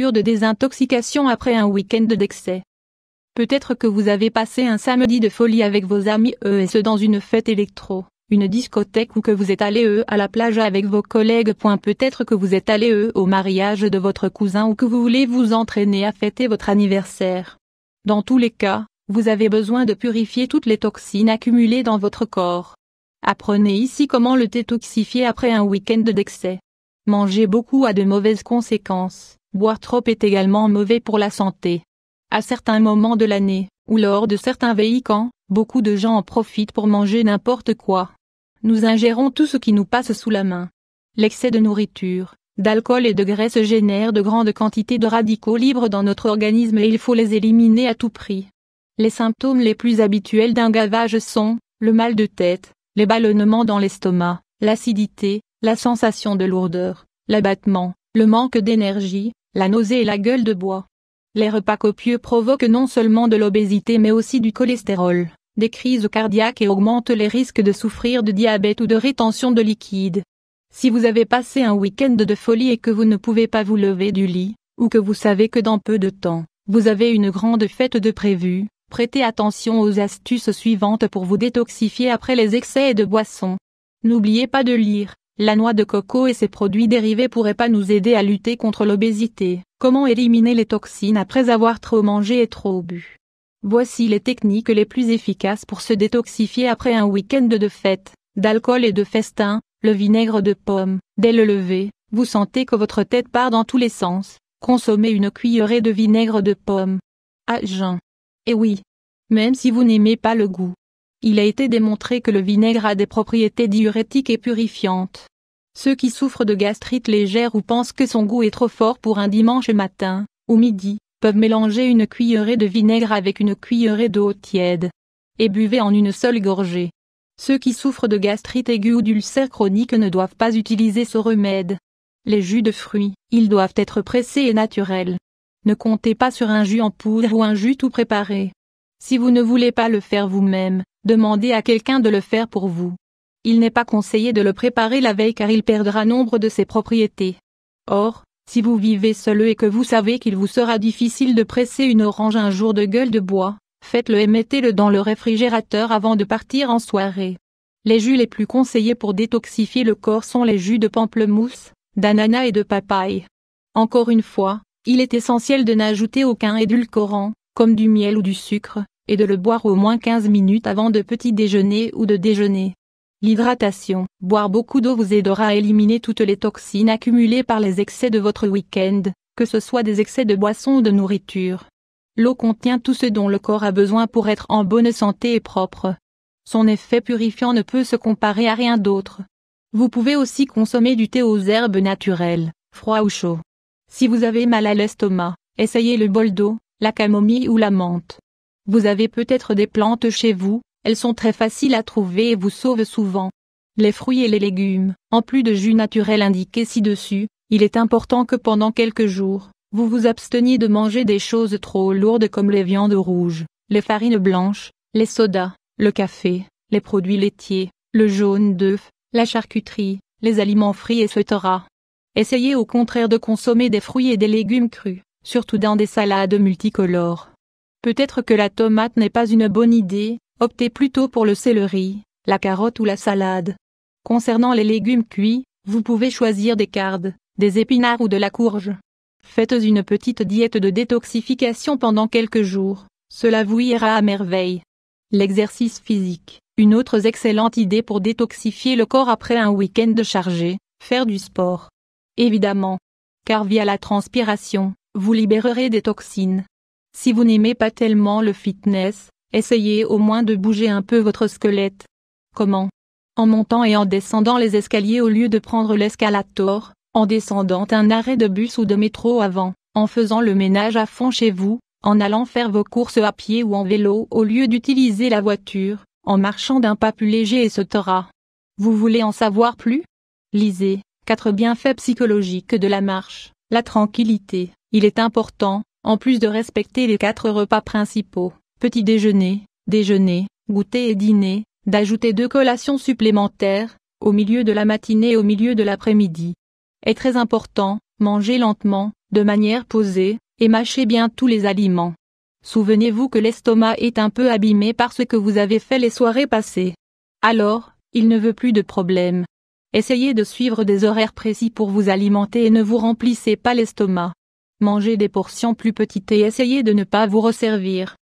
de désintoxication après un week-end d'excès. Peut-être que vous avez passé un samedi de folie avec vos amis eS euh, et ce dans une fête électro, une discothèque ou que vous êtes allé e à la plage avec vos collègues. Peut-être que vous êtes allé e au mariage de votre cousin ou que vous voulez vous entraîner à fêter votre anniversaire. Dans tous les cas, vous avez besoin de purifier toutes les toxines accumulées dans votre corps. Apprenez ici comment le détoxifier après un week-end d'excès. Manger beaucoup a de mauvaises conséquences. Boire trop est également mauvais pour la santé. À certains moments de l'année, ou lors de certains véhicans, beaucoup de gens en profitent pour manger n'importe quoi. Nous ingérons tout ce qui nous passe sous la main. L'excès de nourriture, d'alcool et de graisse génère de grandes quantités de radicaux libres dans notre organisme et il faut les éliminer à tout prix. Les symptômes les plus habituels d'un gavage sont le mal de tête, les ballonnements dans l'estomac, l'acidité, la sensation de lourdeur, l'abattement, le manque d'énergie, la nausée et la gueule de bois. Les repas copieux provoquent non seulement de l'obésité mais aussi du cholestérol, des crises cardiaques et augmentent les risques de souffrir de diabète ou de rétention de liquide. Si vous avez passé un week-end de folie et que vous ne pouvez pas vous lever du lit, ou que vous savez que dans peu de temps, vous avez une grande fête de prévu, prêtez attention aux astuces suivantes pour vous détoxifier après les excès de boissons. N'oubliez pas de lire, la noix de coco et ses produits dérivés pourraient pas nous aider à lutter contre l'obésité. Comment éliminer les toxines après avoir trop mangé et trop bu Voici les techniques les plus efficaces pour se détoxifier après un week-end de fête, d'alcool et de festin, le vinaigre de pomme. Dès le lever, vous sentez que votre tête part dans tous les sens. Consommez une cuillerée de vinaigre de pomme. À jeun. Et oui. Même si vous n'aimez pas le goût, il a été démontré que le vinaigre a des propriétés diurétiques et purifiantes. Ceux qui souffrent de gastrite légère ou pensent que son goût est trop fort pour un dimanche matin, ou midi, peuvent mélanger une cuillerée de vinaigre avec une cuillerée d'eau tiède. Et buvez en une seule gorgée. Ceux qui souffrent de gastrite aiguë ou d'ulcère chronique ne doivent pas utiliser ce remède. Les jus de fruits, ils doivent être pressés et naturels. Ne comptez pas sur un jus en poudre ou un jus tout préparé. Si vous ne voulez pas le faire vous-même, Demandez à quelqu'un de le faire pour vous. Il n'est pas conseillé de le préparer la veille car il perdra nombre de ses propriétés. Or, si vous vivez seul et que vous savez qu'il vous sera difficile de presser une orange un jour de gueule de bois, faites-le et mettez-le dans le réfrigérateur avant de partir en soirée. Les jus les plus conseillés pour détoxifier le corps sont les jus de pamplemousse, d'ananas et de papaye. Encore une fois, il est essentiel de n'ajouter aucun édulcorant, comme du miel ou du sucre, et de le boire au moins 15 minutes avant de petit déjeuner ou de déjeuner. L'hydratation. Boire beaucoup d'eau vous aidera à éliminer toutes les toxines accumulées par les excès de votre week-end, que ce soit des excès de boissons ou de nourriture. L'eau contient tout ce dont le corps a besoin pour être en bonne santé et propre. Son effet purifiant ne peut se comparer à rien d'autre. Vous pouvez aussi consommer du thé aux herbes naturelles, froid ou chaud. Si vous avez mal à l'estomac, essayez le bol d'eau, la camomille ou la menthe. Vous avez peut-être des plantes chez vous, elles sont très faciles à trouver et vous sauvent souvent. Les fruits et les légumes, en plus de jus naturel indiqué ci-dessus, il est important que pendant quelques jours, vous vous absteniez de manger des choses trop lourdes comme les viandes rouges, les farines blanches, les sodas, le café, les produits laitiers, le jaune d'œuf, la charcuterie, les aliments frits, etc. Essayez au contraire de consommer des fruits et des légumes crus, surtout dans des salades multicolores. Peut-être que la tomate n'est pas une bonne idée, optez plutôt pour le céleri, la carotte ou la salade. Concernant les légumes cuits, vous pouvez choisir des cardes, des épinards ou de la courge. Faites une petite diète de détoxification pendant quelques jours, cela vous ira à merveille. L'exercice physique, une autre excellente idée pour détoxifier le corps après un week-end chargé, faire du sport. Évidemment. Car via la transpiration, vous libérerez des toxines, si vous n'aimez pas tellement le fitness, essayez au moins de bouger un peu votre squelette. Comment En montant et en descendant les escaliers au lieu de prendre l'escalator, en descendant un arrêt de bus ou de métro avant, en faisant le ménage à fond chez vous, en allant faire vos courses à pied ou en vélo au lieu d'utiliser la voiture, en marchant d'un pas plus léger et se Vous voulez en savoir plus Lisez 4 bienfaits psychologiques de la marche, la tranquillité. Il est important, en plus de respecter les quatre repas principaux, petit déjeuner, déjeuner, goûter et dîner, d'ajouter deux collations supplémentaires, au milieu de la matinée et au milieu de l'après-midi. Est très important, manger lentement, de manière posée, et mâchez bien tous les aliments. Souvenez-vous que l'estomac est un peu abîmé par ce que vous avez fait les soirées passées. Alors, il ne veut plus de problème. Essayez de suivre des horaires précis pour vous alimenter et ne vous remplissez pas l'estomac. Mangez des portions plus petites et essayez de ne pas vous resservir.